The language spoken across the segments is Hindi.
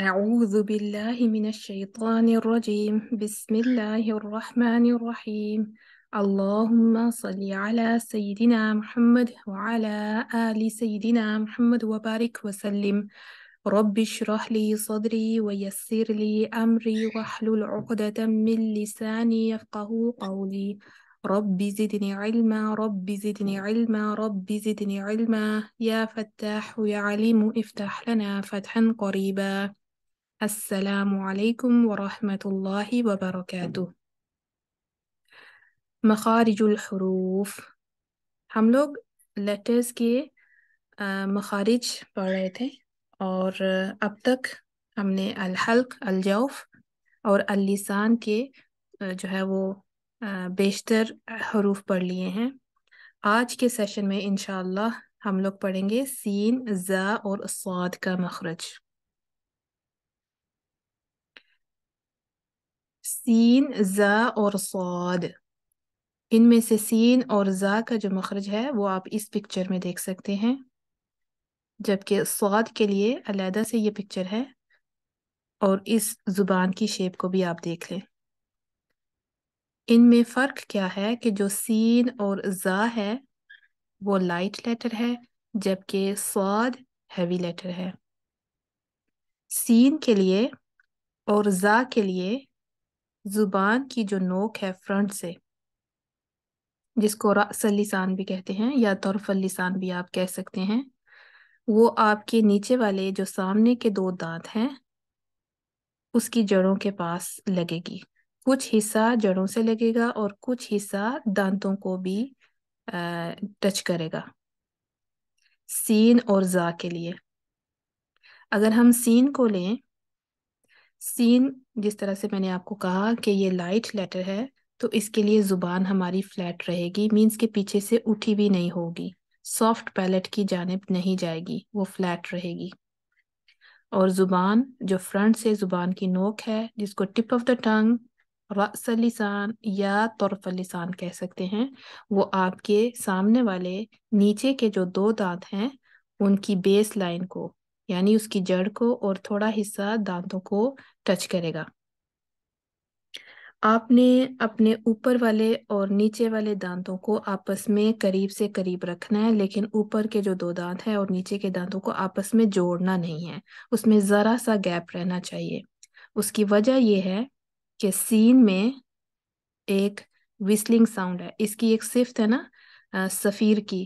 أعوذ بالله من الشيطان الرجيم بسم الله الرحمن الرحيم اللهم صل على سيدنا محمد وعلى آل سيدنا محمد وبارك وسلم رب اشرح لي صدري ويسر لي أمري واحلل عقدة من لساني يفقه قولي رب زدني علما رب زدني علما رب زدني علما يا فتاح يا عليم افتح لنا فتحا قريبا السلام عليكم ورحمة الله وبركاته مخارج الحروف हम लोग लेटर्स के मखारिज पढ़ रहे थे और अब तक हमने अलहल्क अलजौफ और अलिसान के जो है वो बेशतर हरूफ पढ़ लिए हैं आज के सेशन में इन हम लोग पढ़ेंगे सीन ज़ा और स्वाद का मखरज सीन ज और सौद इनमें से सीन और जा का जो मखरज है वो आप इस पिक्चर में देख सकते हैं जबकि सौद के लिए अलहदा से ये पिक्चर है और इस ज़ुबान की शेप को भी आप देख लें इनमें फ़र्क क्या है कि जो सीन और जा है वो लाइट लेटर है जबकि स्वाद हैवी लेटर है सीन के लिए और जा के लिए जुबान की जो नोक है फ्रंट से जिसको सलिसान भी कहते हैं या तौरफलिसान भी आप कह सकते हैं वो आपके नीचे वाले जो सामने के दो दांत हैं उसकी जड़ों के पास लगेगी कुछ हिस्सा जड़ों से लगेगा और कुछ हिस्सा दांतों को भी टच करेगा सीन और जा के लिए अगर हम सीन को लें सीन जिस तरह से मैंने आपको कहा कि ये लाइट लेटर है तो इसके लिए ज़ुबान हमारी फ्लैट रहेगी मीन्स के पीछे से उठी भी नहीं होगी सॉफ्ट पैलेट की जानब नहीं जाएगी वो फ्लैट रहेगी और ज़ुबान जो फ्रंट से ज़ुबान की नोक है जिसको टिप ऑफ द टंग रसलिसान या तौरफलिसान कह सकते हैं वो आपके सामने वाले नीचे के जो दो दांत हैं उनकी बेस लाइन को यानी उसकी जड़ को और थोड़ा हिस्सा दांतों को टच करेगा आपने अपने ऊपर वाले और नीचे वाले दांतों को आपस में करीब से करीब रखना है लेकिन ऊपर के जो दो दांत हैं और नीचे के दांतों को आपस में जोड़ना नहीं है उसमें ज़रा सा गैप रहना चाहिए उसकी वजह यह है कि सीन में एक विस्लिंग साउंड है इसकी एक सिफ्त है ना सफ़ीर की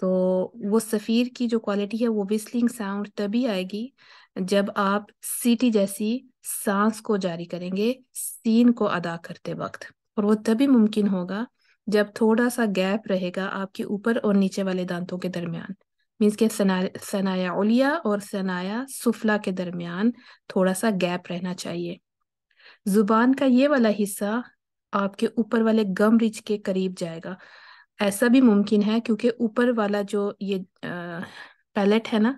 तो वो सफ़ीर की जो क्वालिटी है वो विस्लिंग साउंड तभी आएगी जब आप सीटी जैसी सांस को जारी करेंगे सीन को अदा करते वक्त और वो तभी मुमकिन होगा जब थोड़ा सा गैप रहेगा आपके ऊपर और नीचे वाले दांतों के दरमियान मीन्स के सना सनाया उलिया और सनाया सुफला के दरमियान थोड़ा सा गैप रहना चाहिए ज़ुबान का ये वाला हिस्सा आपके ऊपर वाले गम रिच के करीब जाएगा ऐसा भी मुमकिन है क्योंकि ऊपर वाला जो ये पैलेट है ना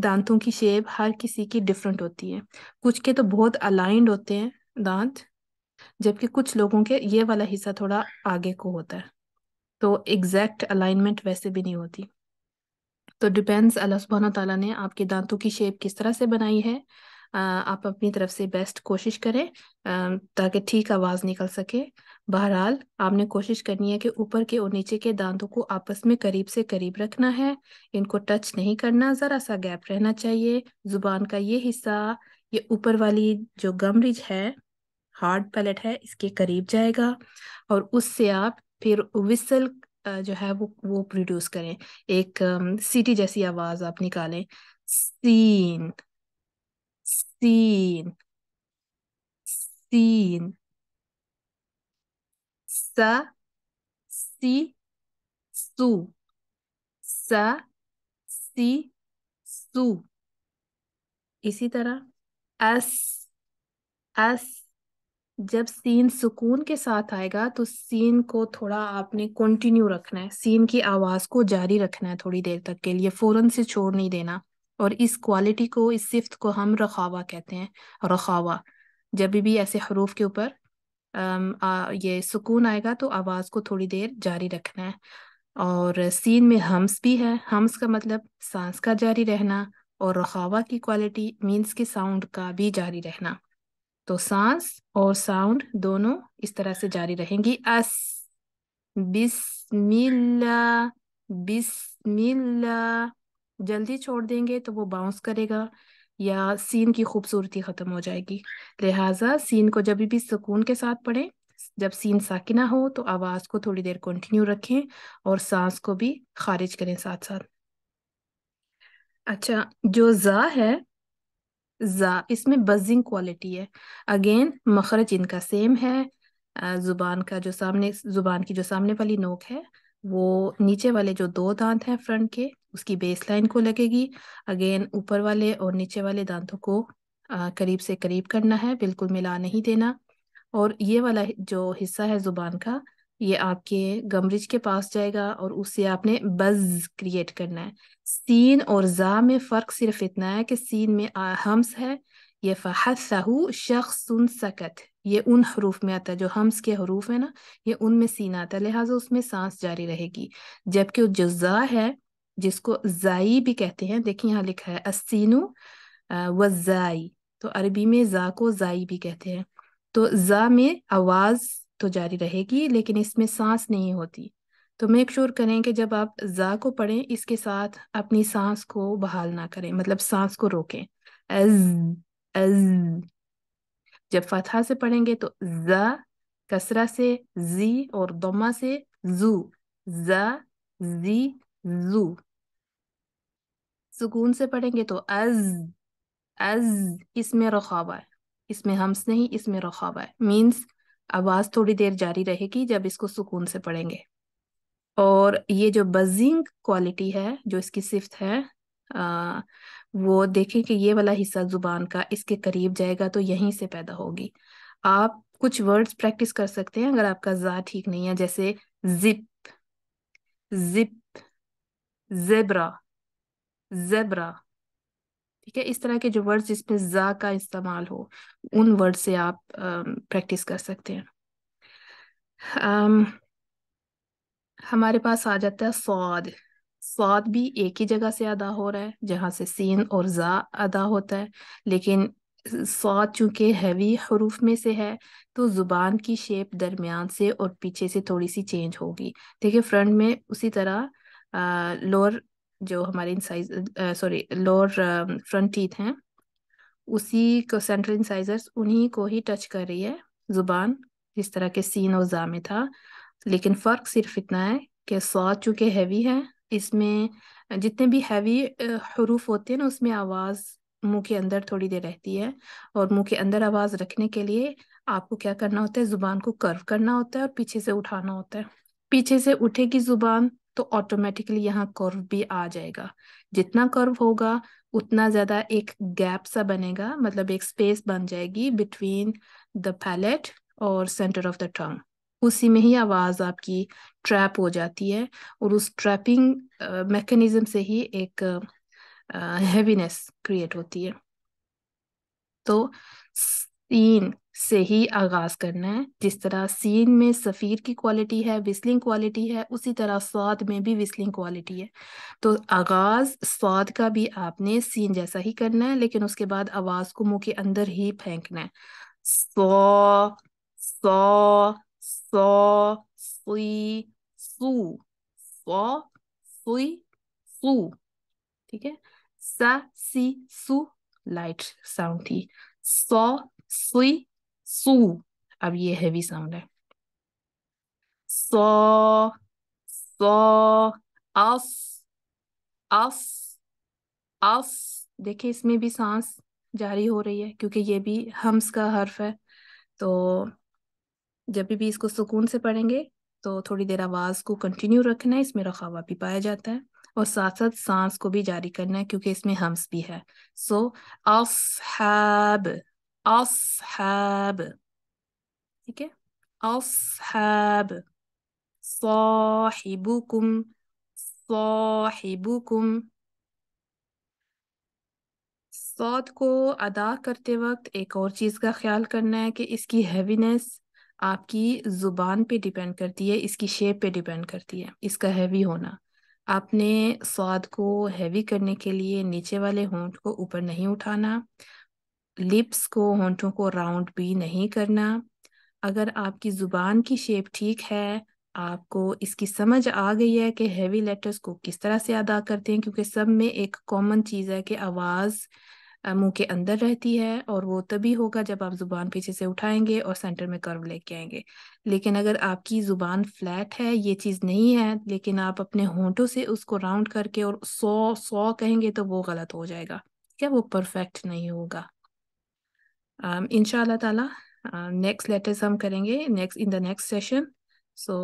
दांतों की शेप हर किसी की डिफरेंट होती है कुछ के तो बहुत अलाइंड होते हैं दांत जबकि कुछ लोगों के ये वाला हिस्सा थोड़ा आगे को होता है तो एग्जैक्ट अलाइनमेंट वैसे भी नहीं होती तो डिपेंड्स अल्लाह सुबहाना तला ने आपके दांतों की शेप किस तरह से बनाई है आप अपनी तरफ से बेस्ट कोशिश करें ताकि ठीक आवाज़ निकल सके बहरहाल आपने कोशिश करनी है कि ऊपर के और नीचे के दांतों को आपस में करीब से करीब रखना है इनको टच नहीं करना ज़रा सा गैप रहना चाहिए ज़ुबान का ये हिस्सा ये ऊपर वाली जो गम रिज है हार्ड पैलेट है इसके करीब जाएगा और उससे आप फिर विसल जो है वो वो प्रोड्यूस करें एक सीटी जैसी आवाज़ आप निकालें सीन seen, seen. Sa, si, su. Sa, si, su. इसी तरह अस अस जब सीन सुकून के साथ आएगा तो सीन को थोड़ा आपने कंटिन्यू रखना है सीन की आवाज को जारी रखना है थोड़ी देर तक के लिए फौरन से छोड़ नहीं देना और इस क्वालिटी को इस सिफ्त को हम रखावा कहते हैं रखावा जब भी ऐसे हरूफ के ऊपर ये सुकून आएगा तो आवाज़ को थोड़ी देर जारी रखना है और सीन में हम्स भी है हम्स का मतलब सांस का जारी रहना और रखावा की क्वालिटी मीन्स के साउंड का भी जारी रहना तो सांस और साउंड दोनों इस तरह से जारी रहेंगी अस बिस्मिल्ला बिस्मिल्ला जल्दी छोड़ देंगे तो वो बाउंस करेगा या सीन की खूबसूरती ख़त्म हो जाएगी लिहाजा सीन को जब भी सुकून के साथ पढ़ें जब सीन साकिना हो तो आवाज़ को थोड़ी देर कंटिन्यू रखें और सांस को भी खारिज करें साथ साथ अच्छा जो जा है जा इसमें बजिंग क्वालिटी है अगेन मखरज इनका सेम है ज़ुबान का जो सामने ज़ुबान की जो सामने वाली नोक है वो नीचे वाले जो दो दांत हैं फ्रंट के उसकी बेस लाइन को लगेगी अगेन ऊपर वाले और नीचे वाले दांतों को आ, करीब से करीब करना है बिल्कुल मिला नहीं देना और ये वाला जो हिस्सा है ज़ुबान का ये आपके गमरिज के पास जाएगा और उससे आपने बज क्रिएट करना है सीन और जा में फ़र्क सिर्फ इतना है कि सीन में हम्स है ये शख्स सुन सकत ये उन हरूफ में आता है जो हम्स के हरूफ है ना ये उनमें सीन आता है लिहाजा उसमें सांस जारी रहेगी जबकि जो जा है जिसको जाई भी कहते हैं देखिए यहाँ लिखा है असीनु व जाई तो अरबी में जा को जाई भी कहते हैं तो जा में आवाज़ तो जारी रहेगी लेकिन इसमें सांस नहीं होती तो मेक श्योर sure करें कि जब आप जा को पढ़ें इसके साथ अपनी सांस को बहाल ना करें मतलब सांस को रोकें अज अज जब फतहा से पढ़ेंगे तो जा कसरा से जी और दमा से जू जा जी जू सुकून से पढ़ेंगे तो अज अज इसमें रखाबा है इसमें हम्स नहीं इसमें रखाबा है मीन्स आवाज थोड़ी देर जारी रहेगी जब इसको सुकून से पढ़ेंगे और ये जो बजिंग क्वालिटी है जो इसकी सिफ्त है आ, वो देखें कि ये वाला हिस्सा जुबान का इसके करीब जाएगा तो यहीं से पैदा होगी आप कुछ वर्ड्स प्रैक्टिस कर सकते हैं अगर आपका जा ठीक नहीं है जैसे जिप जिप जेबरा जेबरा ठीक है इस तरह के जो वर्ड्स जिसमें जा का इस्तेमाल हो उन वर्ड से आप प्रैक्टिस कर सकते हैं आम, हमारे पास आ जाता है स्वाद स्वाद भी एक ही जगह से अदा हो रहा है जहां से सीन और जा अदा होता है लेकिन स्वाद चूंकि हैवी हरूफ में से है तो ज़ुबान की शेप दरमियान से और पीछे से थोड़ी सी चेंज होगी देखिए फ्रंट में उसी तरह लोअर जो हमारे incisors sorry lower front teeth हैं उसी को सेंट्रल इंसाइजर्स उन्हीं को ही टच कर रही है ज़ुबान जिस तरह के सीन और जाम था लेकिन फ़र्क सिर्फ इतना है कि सौ चूँकि हैवी है इसमें जितने भी हैवी हरूफ होते हैं ना उसमें आवाज़ मुंह के अंदर थोड़ी देर रहती है और मुंह के अंदर आवाज़ रखने के लिए आपको क्या करना होता है ज़ुबान को कर्व करना होता है और पीछे से उठाना होता है पीछे से उठेगी ज़ुबान तो ऑटोमेटिकली यहाँ कर्व भी आ जाएगा जितना कर्व होगा उतना ज्यादा एक गैप सा बनेगा मतलब एक स्पेस बन जाएगी बिटवीन द पैलेट और सेंटर ऑफ द टंग उसी में ही आवाज आपकी ट्रैप हो जाती है और उस ट्रैपिंग मैकेनिज्म से ही एक हैवीनेस क्रिएट होती है तो सीन से ही आगाज करना है जिस तरह सीन में सफ़ीर की क्वालिटी है विस्लिंग क्वालिटी है उसी तरह स्वाद में भी विस्लिंग क्वालिटी है तो आगाज स्वाद का भी आपने सीन जैसा ही करना है लेकिन उसके बाद आवाज़ को मुंह के अंदर ही फेंकना है सौ सौ सौ सुई सू सौ सुई सू ठीक है सा सी सु लाइट साउंड थी सौ सुई सु अब ये हैवी साउंड है सो सो अस अस अस देखिए इसमें भी सांस जारी हो रही है क्योंकि ये भी हम्स का हर्फ है तो जब भी इसको सुकून से पढ़ेंगे तो थोड़ी देर आवाज़ को कंटिन्यू रखना है इसमें रखावा भी पाया जाता है और साथ साथ सांस को भी जारी करना है क्योंकि इसमें हम्स भी है सो अफ हैब أصحاب ठीक है أصحاب صاحبكم صاحبكم सौद को अदा करते वक्त एक और चीज़ का ख्याल करना है कि इसकी हैवीनेस आपकी ज़ुबान पे डिपेंड करती है इसकी शेप पे डिपेंड करती है इसका हैवी होना आपने स्वाद को हैवी करने के लिए नीचे वाले होंठ को ऊपर नहीं उठाना लिप्स को होंठों को राउंड भी नहीं करना अगर आपकी ज़ुबान की शेप ठीक है आपको इसकी समझ आ गई है कि हैवी लेटर्स को किस तरह से अदा करते हैं क्योंकि सब में एक कॉमन चीज़ है कि आवाज़ मुंह के अंदर रहती है और वो तभी होगा जब आप ज़ुबान पीछे से उठाएंगे और सेंटर में कर्व लेके आएंगे लेकिन अगर आपकी ज़ुबान फ्लैट है ये चीज़ नहीं है लेकिन आप अपने होंठों से उसको राउंड करके और सौ सौ कहेंगे तो वो गलत हो जाएगा क्या वो परफेक्ट नहीं होगा इन ताला नेक्स्ट लेटर्स हम करेंगे next in the next session so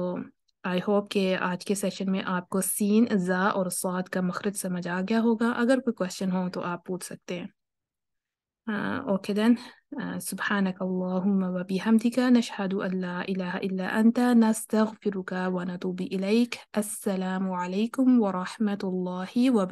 I hope के आज के सेशन में आपको सीन ज़ा और स्वाद का मखरज समझ आ गया होगा अगर कोई क्वेश्चन हो तो आप पूछ सकते हैं ओके देन सुबहानक अल्लाहुम्म व बिहमदिका नशहदु अल्ला इलाहा इल्ला अंत नस्तगफिरुका व नतूबु इलैक अस्सलाम वालेकुम व रहमतुल्लाहि व